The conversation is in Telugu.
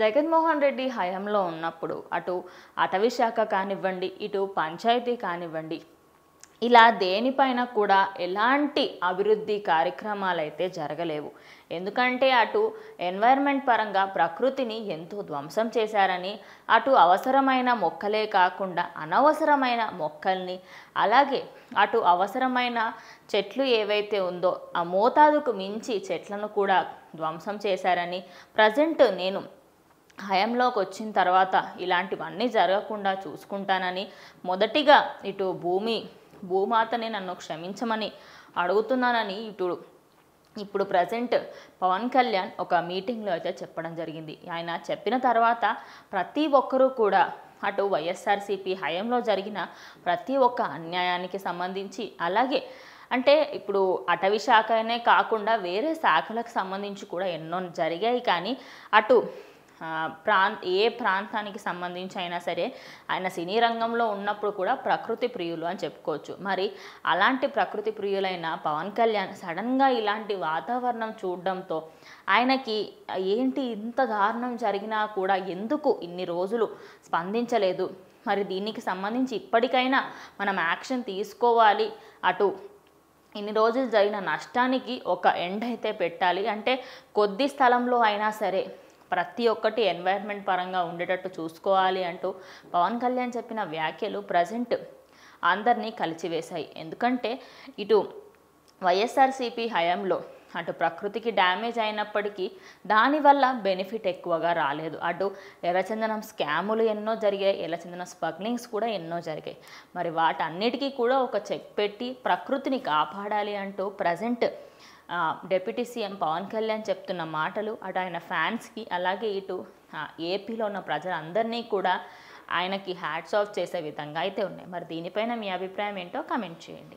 జగన్మోహన్ రెడ్డి హయాంలో ఉన్నప్పుడు అటు అటవీ శాఖ కానివ్వండి ఇటు పంచాయతీ కానివ్వండి ఇలా దేనిపైన కూడా ఎలాంటి అభివృద్ధి కార్యక్రమాలు అయితే జరగలేవు ఎందుకంటే అటు ఎన్వైర్న్మెంట్ పరంగా ప్రకృతిని ఎంతో ధ్వంసం చేశారని అటు అవసరమైన మొక్కలే కాకుండా అనవసరమైన మొక్కల్ని అలాగే అటు అవసరమైన చెట్లు ఏవైతే ఉందో ఆ మోతాదుకు మించి చెట్లను కూడా ధ్వంసం చేశారని ప్రజెంట్ నేను హయంలోకి వచ్చిన తర్వాత ఇలాంటివన్నీ జరగకుండా చూసుకుంటానని మొదటిగా ఇటు భూమి భూమాతని నన్ను క్షమించమని అడుగుతున్నానని ఇటు ఇప్పుడు ప్రజెంట్ పవన్ కళ్యాణ్ ఒక మీటింగ్లో అయితే చెప్పడం జరిగింది ఆయన చెప్పిన తర్వాత ప్రతి ఒక్కరూ కూడా అటు వైఎస్ఆర్సీపీ హయంలో జరిగిన ప్రతి ఒక్క అన్యాయానికి సంబంధించి అలాగే అంటే ఇప్పుడు అటవీ శాఖనే కాకుండా వేరే శాఖలకు సంబంధించి కూడా ఎన్నో జరిగాయి కానీ అటు ప్రాంత ఏ ప్రాంతానికి సంబంధించి అయినా సరే ఆయన సినీ రంగంలో ఉన్నప్పుడు కూడా ప్రకృతి ప్రియులు అని చెప్పుకోవచ్చు మరి అలాంటి ప్రకృతి ప్రియులైన పవన్ కళ్యాణ్ సడన్గా ఇలాంటి వాతావరణం చూడడంతో ఆయనకి ఏంటి ఇంత దారుణం జరిగినా కూడా ఎందుకు ఇన్ని రోజులు స్పందించలేదు మరి దీనికి సంబంధించి ఇప్పటికైనా మనం యాక్షన్ తీసుకోవాలి అటు ఇన్ని రోజులు జరిగిన నష్టానికి ఒక ఎండ్ అయితే పెట్టాలి అంటే కొద్ది స్థలంలో అయినా సరే ప్రతి ఒక్కటి ఎన్వైర్న్మెంట్ పరంగా ఉండేటట్టు చూసుకోవాలి అంటూ పవన్ కళ్యాణ్ చెప్పిన వ్యాఖ్యలు ప్రజెంట్ అందరినీ కలిచివేశాయి ఎందుకంటే ఇటు వైఎస్ఆర్సీపీ హయాంలో అటు ప్రకృతికి డ్యామేజ్ అయినప్పటికీ దానివల్ల బెనిఫిట్ ఎక్కువగా రాలేదు అటు ఎర్రచందనం స్కాములు ఎన్నో జరిగాయి ఎర్రచందనం స్మగ్లింగ్స్ కూడా ఎన్నో జరిగాయి మరి వాటన్నిటికీ కూడా ఒక చెక్ పెట్టి ప్రకృతిని కాపాడాలి అంటూ present deputy CM Pawan Kalyan చెప్తున్న మాటలు అటు ఆయన ఫ్యాన్స్కి అలాగే ఇటు ఏపీలో ఉన్న ప్రజలందరినీ కూడా ఆయనకి హ్యాట్స్ ఆఫ్ చేసే విధంగా అయితే ఉన్నాయి మరి దీనిపైన మీ అభిప్రాయం ఏంటో కమెంట్ చేయండి